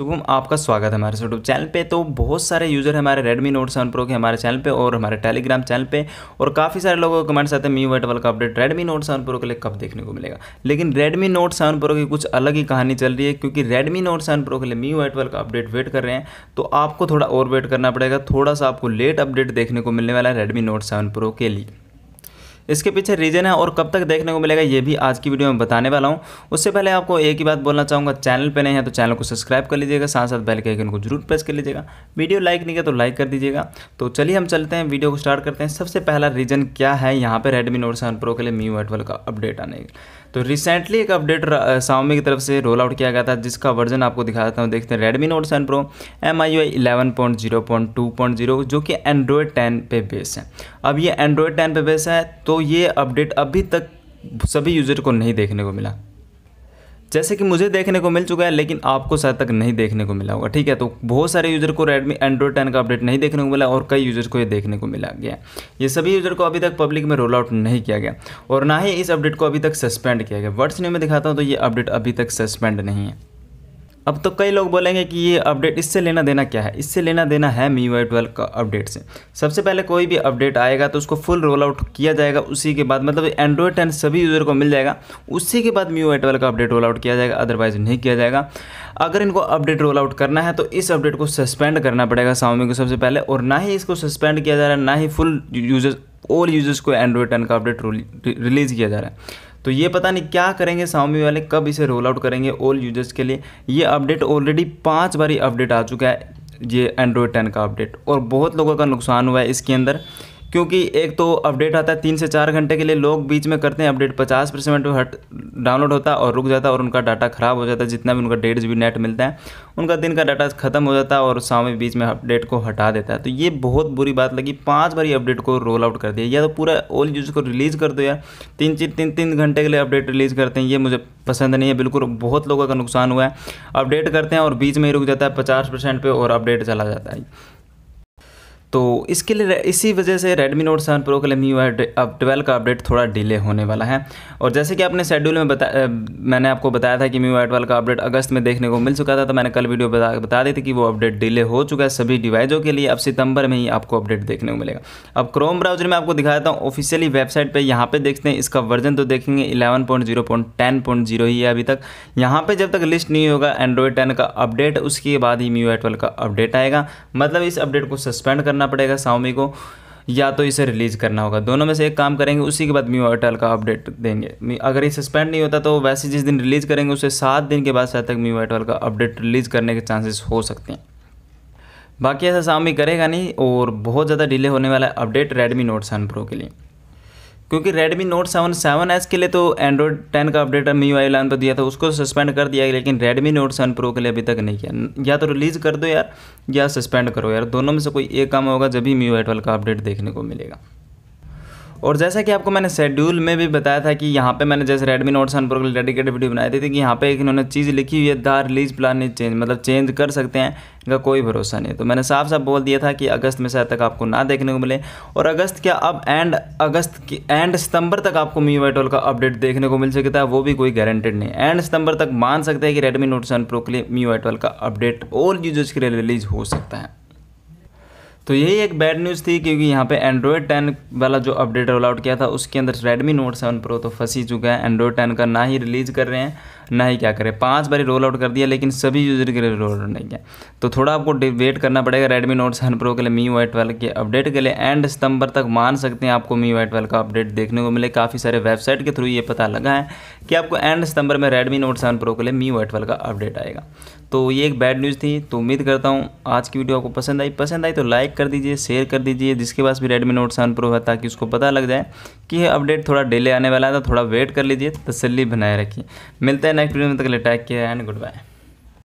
शुभम आपका स्वागत है हमारे यूट्यूब चैनल पे तो बहुत सारे यूज़र हमारे Redmi Note 7 Pro के हमारे चैनल पे और हमारे टेलीग्राम चैनल पे और काफ़ी सारे लोगों को कमेंट्स आते हैं मी वेट का अपडेट Redmi Note 7 Pro के लिए कब देखने को मिलेगा लेकिन Redmi Note 7 Pro की कुछ अलग ही कहानी चल रही है क्योंकि Redmi Note 7 Pro के लिए मी वेट का अपडेट वेट कर रहे हैं तो आपको थोड़ा और वेट करना पड़ेगा थोड़ा सा आपको लेट अपडेट देखने को मिलने वाला है रेडमी नोट सेवन प्रो के लिए इसके पीछे रीज़न है और कब तक देखने को मिलेगा ये भी आज की वीडियो में बताने वाला हूँ उससे पहले आपको एक ही बात बोलना चाहूँगा चैनल पर नहीं है तो चैनल को सब्सक्राइब कर लीजिएगा साथ साथ बेल के आइकन को जरूर प्रेस कर लीजिएगा वीडियो लाइक नहीं किया तो लाइक कर दीजिएगा तो चलिए हम चलते हैं वीडियो को स्टार्ट करते हैं सबसे पहला रीज़न क्या है यहाँ पर रेडमी नोट सेवन प्रो के लिए मी वाइट का अपडेट आने तो रिसेंटली एक अपडेट सामी की तरफ से रोल आउट किया गया था जिसका वर्जन आपको दिखाता हूँ देखते हैं Redmi Note seven Pro M I eleven point zero point two point zero जो कि एंड्रॉयड टेन पे बेस है अब ये एंड्रॉयड टेन पे बेस है तो ये अपडेट अभी तक सभी यूज़र को नहीं देखने को मिला जैसे कि मुझे देखने को मिल चुका है लेकिन आपको शायद तक नहीं देखने को मिला होगा ठीक है तो बहुत सारे यूज़र को रेडमी एंड्रॉइड टेन का अपडेट नहीं देखने को मिला और कई यूज़र्स को ये देखने को मिला गया ये सभी यूज़र को अभी तक पब्लिक में रोल आउट नहीं किया गया और ना ही इस अपडेट को अभी तक सस्पेंड किया गया वर्ड्स ने मैं दिखाता हूँ तो ये अपडेट अभी तक सस्पेंड नहीं है अब तो कई लोग बोलेंगे कि ये अपडेट इससे लेना देना क्या है इससे लेना देना है मी वाई ट्वेल्व का अपडेट से सबसे पहले कोई भी अपडेट आएगा तो उसको फुल रोल आउट किया जाएगा उसी के बाद मतलब एंड्रॉयड टेन सभी यूज़र को मिल जाएगा उसी के बाद मी वाई ट्वेल्व का अपडेट रोल आउट किया जाएगा अदरवाइज नहीं किया जाएगा अगर इनको अपडेट रोल आउट करना है तो इस अपडेट को सस्पेंड करना पड़ेगा सामने को सबसे पहले और ना ही इसको सस्पेंड किया जा रहा है ना ही फुल यूजर्स ऑल यूजर्स को एंड्रॉयड टेन का अपडेट रिलीज़ किया जा रहा है तो ये पता नहीं क्या करेंगे स्वामी वाले कब इसे रोल आउट करेंगे ऑल यूजर्स के लिए ये अपडेट ऑलरेडी पाँच बारी अपडेट आ चुका है ये एंड्रॉयड टेन का अपडेट और बहुत लोगों का नुकसान हुआ है इसके अंदर क्योंकि एक तो अपडेट आता है तीन से चार घंटे के लिए लोग बीच में करते हैं अपडेट पचास परसेंट हट डाउनलोड होता है और रुक जाता है और उनका डाटा ख़राब हो जाता है जितना भी उनका डेढ़ जी नेट मिलता है उनका दिन का डाटा ख़त्म हो जाता है और सामने बीच में अपडेट को हटा देता है तो ये बहुत बुरी बात लगी पाँच बार अपडेट को रोल आउट कर दिया या तो पूरा ओल्ड यूज़ को रिलीज़ कर दो यार तीन तीन तीन घंटे के लिए अपडेट रिलीज़ करते हैं ये मुझे पसंद नहीं है बिल्कुल बहुत लोगों का नुकसान हुआ है अपडेट करते हैं और बीच में ही रुक जाता है पचास परसेंट पे और अपडेट चला जाता है तो इसके लिए इसी वजह से Redmi Note 7 Pro के लिए यू अब ट्वेल्व का अपडेट थोड़ा डिले होने वाला है और जैसे कि आपने शेड्यूल में बता मैंने आपको बताया था कि मी वाई ट्वेल्व का अपडेट अगस्त में देखने को मिल चुका था तो मैंने कल वीडियो बता बता दी थी कि वो अपडेट डिले हो चुका है सभी डिवाइजों के लिए अब सितंबर में ही आपको अपडेट देखने को मिलेगा अब क्रोम ब्राउजर में आपको दिखा देता हूँ ऑफिशियली वेबसाइट पर यहाँ पर देखते हैं इसका वर्जन तो देखेंगे eleven point zero point ten point zero ही है अभी तक यहाँ पर जब तक लिस्ट नहीं होगा एंड्रॉयड टेन का अपडेट उसके बाद ही मी वाई ट्वेल्व का अपडेट आएगा मतलब इस अपडेट को सस्पेंड करना करना पड़ेगा साउमी को या तो इसे रिलीज़ करना होगा दोनों में से एक काम करेंगे उसी के बाद मी एयरटेल का अपडेट देंगे अगर ये सस्पेंड नहीं होता तो वैसे जिस दिन रिलीज़ करेंगे उसे सात दिन के बाद शायद तक मी एयरटेल का अपडेट रिलीज़ करने के चांसेस हो सकते हैं बाकी ऐसा सामी करेगा नहीं और बहुत ज़्यादा डिले होने वाला है update Redmi Note seven Pro के लिए क्योंकि Redmi Note 7 7s के लिए तो Android 10 का अपडेट मी वाई पर दिया था उसको सस्पेंड कर दिया लेकिन Redmi Note 7 Pro के लिए अभी तक नहीं किया या तो रिलीज़ कर दो यार या सस्पेंड करो यार दोनों में से कोई एक काम होगा जब भी मी वाई का अपडेट देखने को मिलेगा और जैसा कि आपको मैंने शेड्यूल में भी बताया था कि यहाँ पे मैंने जैसे रेडमी नोट सन प्रो लिए डेडिकेटेड वीडियो बनाई थी कि यहाँ पे एक इन्होंने चीज़ लिखी हुई है the release plan is change मतलब चेंज कर सकते हैं इनका कोई भरोसा नहीं तो मैंने साफ साफ बोल दिया था कि अगस्त में शायद तक आपको ना देखने को मिले और अगस्त क्या अब एंड अगस्त की एंड सितंबर तक आपको मी वाइट का अपडेट देखने को मिल सकता है वो भी कोई गारंटेड नहीं एंड सितंबर तक मान सकते हैं कि रेडमी नोट सन प्रो के लिए मी वाइट का अपडेट और यूजर्स के लिए रिलीज हो सकता है तो यही एक बैड न्यूज़ थी क्योंकि यहाँ पे एंड्रॉयड 10 वाला जो अपडेट रोल आउट किया था उसके अंदर रेडमी नोट 7 प्रो तो फंसी चुका है एंड्रॉयड 10 का ना ही रिलीज़ कर रहे हैं ना ही क्या करें पाँच बारी रोल आउट कर दिया लेकिन सभी यूज़र के लिए रोल आउट नहीं किया तो थोड़ा आपको वेट करना पड़ेगा रेडमी नोट सेवन प्रो के लिए मी वाई ट्वेल्व के अपडेट के लिए एंड सितंबर तक मान सकते हैं आपको मी वाई ट्वेल्व का अपडेट देखने को मिले काफ़ी सारे वेबसाइट के थ्रू ये पता लगा है कि आपको एंड सितंबर में रेडमी नोट सेवन प्रो के लिए मी वाई ट्वेल्व का अपडेट आएगा तो ये एक बैड न्यूज़ थी तो उम्मीद करता हूँ आज की वीडियो आपको पसंद आई पसंद आई तो लाइक कर दीजिए शेयर कर दीजिए जिसके पास भी रेडमी नोट सेवन प्रो है ताकि उसको पता लग जाए कि अपडेट थोड़ा डिले आने वाला है तो थोड़ा वेट कर लीजिए तसली बनाए रखिए मिलते हैं like video, click like, and goodbye.